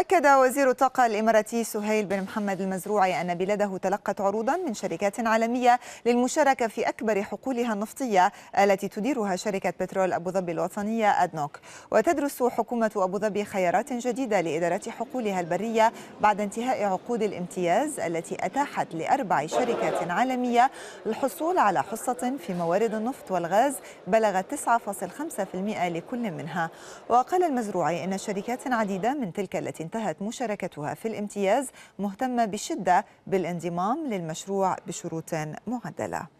أكد وزير الطاقة الإماراتي سهيل بن محمد المزروعي أن بلاده تلقت عروضا من شركات عالمية للمشاركة في أكبر حقولها النفطية التي تديرها شركة بترول أبو ظبي الوطنية أدنوك وتدرس حكومة أبو ظبي خيارات جديدة لإدارة حقولها البرية بعد انتهاء عقود الامتياز التي أتاحت لأربع شركات عالمية الحصول على حصة في موارد النفط والغاز بلغت 9.5% لكل منها وقال المزروعي أن شركات عديدة من تلك التي انتهت مشاركتها في الامتياز مهتمة بشدة بالانضمام للمشروع بشروط معدلة